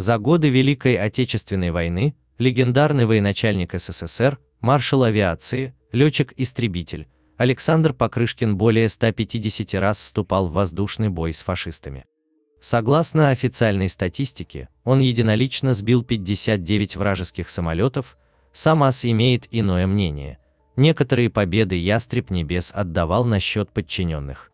За годы Великой Отечественной войны легендарный военачальник СССР, маршал авиации, летчик-истребитель Александр Покрышкин более 150 раз вступал в воздушный бой с фашистами. Согласно официальной статистике, он единолично сбил 59 вражеских самолетов, САМАС имеет иное мнение. Некоторые победы Ястреб Небес отдавал на счет подчиненных.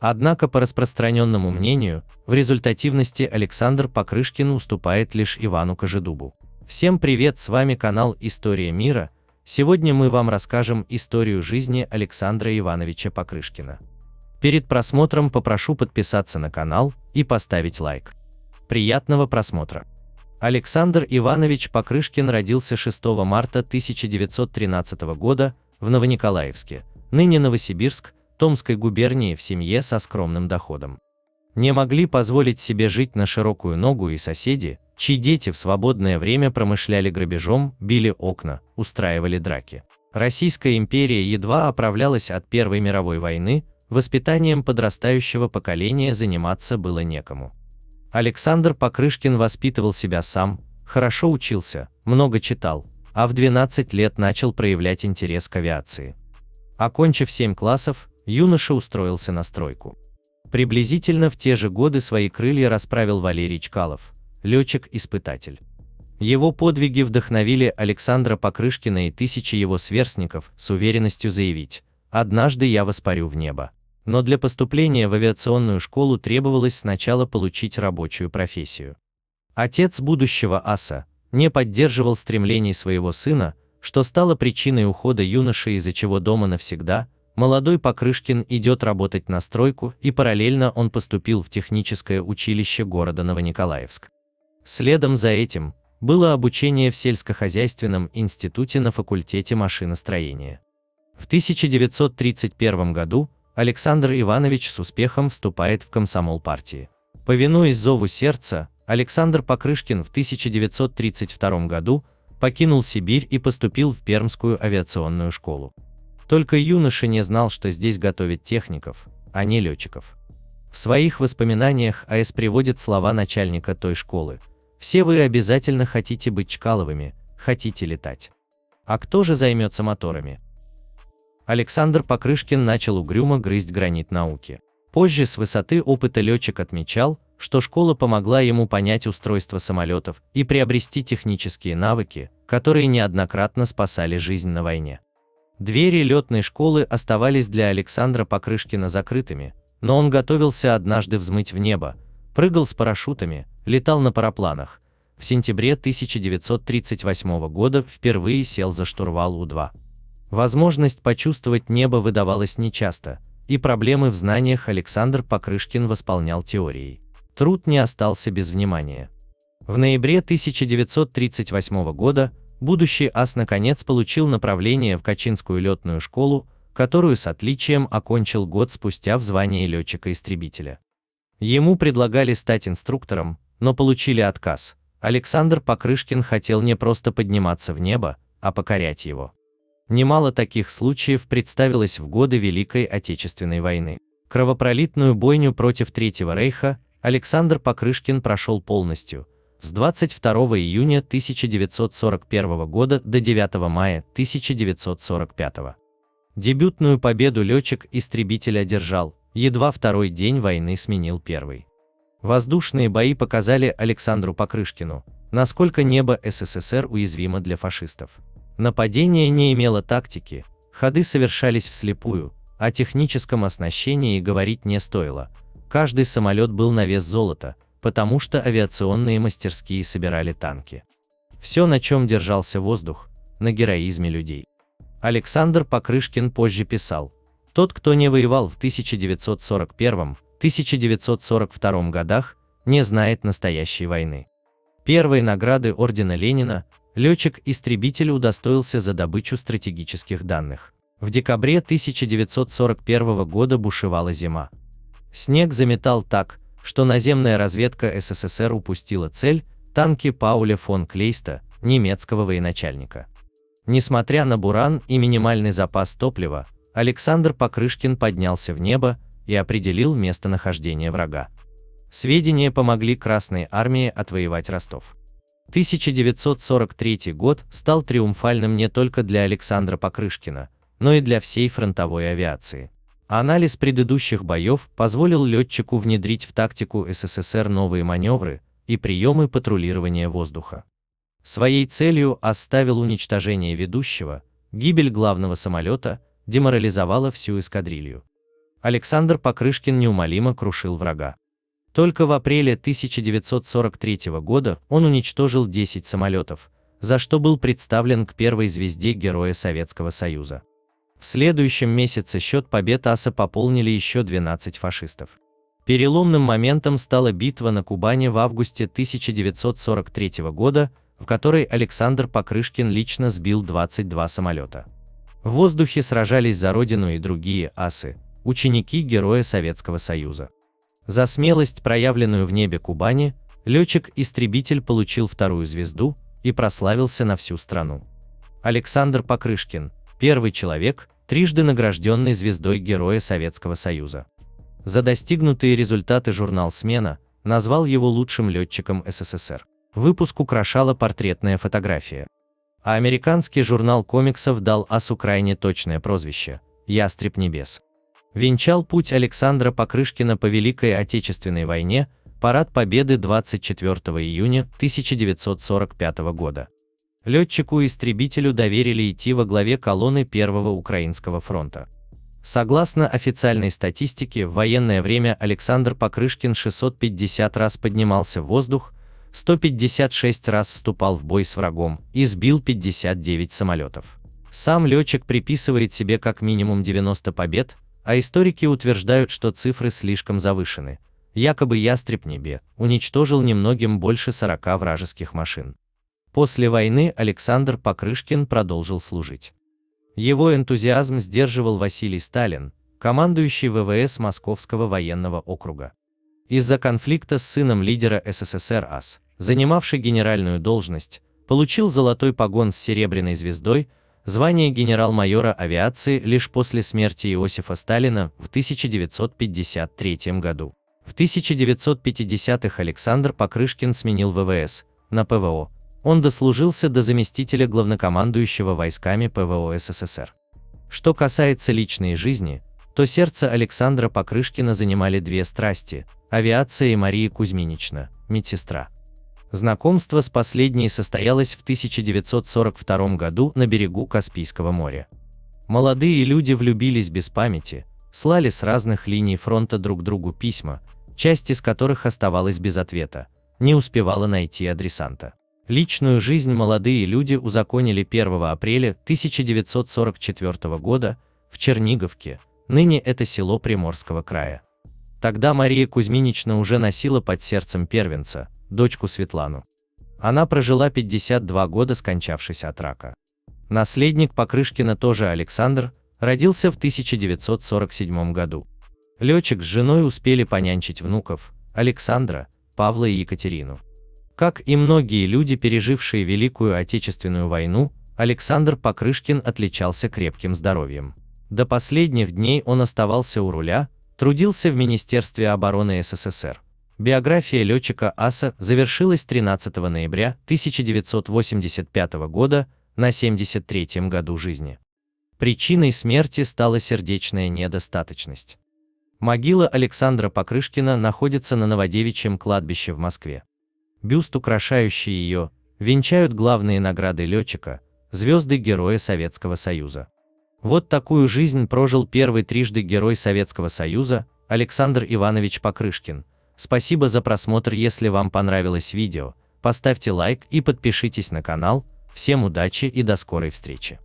Однако, по распространенному мнению, в результативности Александр Покрышкин уступает лишь Ивану Кожедубу. Всем привет, с вами канал История мира. Сегодня мы вам расскажем историю жизни Александра Ивановича Покрышкина. Перед просмотром попрошу подписаться на канал и поставить лайк. Приятного просмотра! Александр Иванович Покрышкин родился 6 марта 1913 года в Новониколаевске, ныне Новосибирск, Томской губернии в семье со скромным доходом. Не могли позволить себе жить на широкую ногу и соседи, чьи дети в свободное время промышляли грабежом, били окна, устраивали драки. Российская империя едва оправлялась от Первой мировой войны, воспитанием подрастающего поколения заниматься было некому. Александр Покрышкин воспитывал себя сам, хорошо учился, много читал, а в 12 лет начал проявлять интерес к авиации. Окончив 7 классов, юноша устроился на стройку. Приблизительно в те же годы свои крылья расправил Валерий Чкалов, летчик-испытатель. Его подвиги вдохновили Александра Покрышкина и тысячи его сверстников с уверенностью заявить «Однажды я воспарю в небо». Но для поступления в авиационную школу требовалось сначала получить рабочую профессию. Отец будущего аса не поддерживал стремлений своего сына, что стало причиной ухода юноши, из-за чего дома навсегда – Молодой Покрышкин идет работать на стройку, и параллельно он поступил в техническое училище города Новониколаевск. Следом за этим было обучение в сельскохозяйственном институте на факультете машиностроения. В 1931 году Александр Иванович с успехом вступает в комсомол партии. Повинуясь зову сердца, Александр Покрышкин в 1932 году покинул Сибирь и поступил в Пермскую авиационную школу. Только юноша не знал, что здесь готовят техников, а не летчиков. В своих воспоминаниях АЭС приводит слова начальника той школы. «Все вы обязательно хотите быть Чкаловыми, хотите летать. А кто же займется моторами?» Александр Покрышкин начал угрюмо грызть гранит науки. Позже с высоты опыта летчик отмечал, что школа помогла ему понять устройство самолетов и приобрести технические навыки, которые неоднократно спасали жизнь на войне. Двери летной школы оставались для Александра Покрышкина закрытыми, но он готовился однажды взмыть в небо, прыгал с парашютами, летал на парапланах. В сентябре 1938 года впервые сел за штурвал У-2. Возможность почувствовать небо выдавалась нечасто, и проблемы в знаниях Александр Покрышкин восполнял теорией. Труд не остался без внимания. В ноябре 1938 года будущий ас наконец получил направление в Качинскую летную школу, которую с отличием окончил год спустя в звании летчика-истребителя. Ему предлагали стать инструктором, но получили отказ. Александр Покрышкин хотел не просто подниматься в небо, а покорять его. Немало таких случаев представилось в годы Великой Отечественной войны. Кровопролитную бойню против Третьего Рейха Александр Покрышкин прошел полностью, с 22 июня 1941 года до 9 мая 1945. Дебютную победу летчик-истребитель одержал, едва второй день войны сменил первый. Воздушные бои показали Александру Покрышкину, насколько небо СССР уязвимо для фашистов. Нападение не имело тактики, ходы совершались вслепую, о техническом оснащении говорить не стоило, каждый самолет был на вес золота, потому что авиационные мастерские собирали танки. Все, на чем держался воздух, на героизме людей. Александр Покрышкин позже писал, тот, кто не воевал в 1941-1942 годах, не знает настоящей войны. Первые награды ордена Ленина летчик-истребитель удостоился за добычу стратегических данных. В декабре 1941 года бушевала зима. Снег заметал так, что наземная разведка СССР упустила цель – танки Пауля фон Клейста, немецкого военачальника. Несмотря на буран и минимальный запас топлива, Александр Покрышкин поднялся в небо и определил местонахождение врага. Сведения помогли Красной армии отвоевать Ростов. 1943 год стал триумфальным не только для Александра Покрышкина, но и для всей фронтовой авиации. Анализ предыдущих боев позволил летчику внедрить в тактику СССР новые маневры и приемы патрулирования воздуха. Своей целью оставил уничтожение ведущего, гибель главного самолета деморализовала всю эскадрилью. Александр Покрышкин неумолимо крушил врага. Только в апреле 1943 года он уничтожил 10 самолетов, за что был представлен к первой звезде Героя Советского Союза. В следующем месяце счет побед аса пополнили еще 12 фашистов. Переломным моментом стала битва на Кубани в августе 1943 года, в которой Александр Покрышкин лично сбил 22 самолета. В воздухе сражались за родину и другие асы, ученики Героя Советского Союза. За смелость, проявленную в небе Кубани, летчик-истребитель получил вторую звезду и прославился на всю страну. Александр Покрышкин – первый человек, трижды награжденный звездой Героя Советского Союза. За достигнутые результаты журнал «Смена» назвал его лучшим летчиком СССР. Выпуск украшала портретная фотография. А американский журнал комиксов дал Асу крайне точное прозвище – «Ястреб небес». Венчал путь Александра Покрышкина по Великой Отечественной войне – Парад Победы 24 июня 1945 года. Летчику-истребителю доверили идти во главе колонны Первого Украинского фронта. Согласно официальной статистике, в военное время Александр Покрышкин 650 раз поднимался в воздух, 156 раз вступал в бой с врагом и сбил 59 самолетов. Сам летчик приписывает себе как минимум 90 побед, а историки утверждают, что цифры слишком завышены. Якобы ястреб небе уничтожил немногим больше 40 вражеских машин. После войны Александр Покрышкин продолжил служить. Его энтузиазм сдерживал Василий Сталин, командующий ВВС Московского военного округа. Из-за конфликта с сыном лидера СССР АС, занимавший генеральную должность, получил золотой погон с серебряной звездой, звание генерал-майора авиации лишь после смерти Иосифа Сталина в 1953 году. В 1950-х Александр Покрышкин сменил ВВС на ПВО, он дослужился до заместителя главнокомандующего войсками ПВО СССР. Что касается личной жизни, то сердце Александра Покрышкина занимали две страсти – авиация и Мария Кузьминична, медсестра. Знакомство с последней состоялось в 1942 году на берегу Каспийского моря. Молодые люди влюбились без памяти, слали с разных линий фронта друг другу письма, часть из которых оставалась без ответа, не успевала найти адресанта. Личную жизнь молодые люди узаконили 1 апреля 1944 года в Черниговке, ныне это село Приморского края. Тогда Мария Кузьминична уже носила под сердцем первенца, дочку Светлану. Она прожила 52 года, скончавшись от рака. Наследник Покрышкина тоже Александр, родился в 1947 году. Летчик с женой успели понянчить внуков, Александра, Павла и Екатерину. Как и многие люди, пережившие Великую Отечественную войну, Александр Покрышкин отличался крепким здоровьем. До последних дней он оставался у руля, трудился в Министерстве обороны СССР. Биография летчика Аса завершилась 13 ноября 1985 года на 73-м году жизни. Причиной смерти стала сердечная недостаточность. Могила Александра Покрышкина находится на Новодевичьем кладбище в Москве. Бюст, украшающий ее, венчают главные награды летчика, звезды Героя Советского Союза. Вот такую жизнь прожил первый трижды Герой Советского Союза Александр Иванович Покрышкин. Спасибо за просмотр, если вам понравилось видео, поставьте лайк и подпишитесь на канал. Всем удачи и до скорой встречи!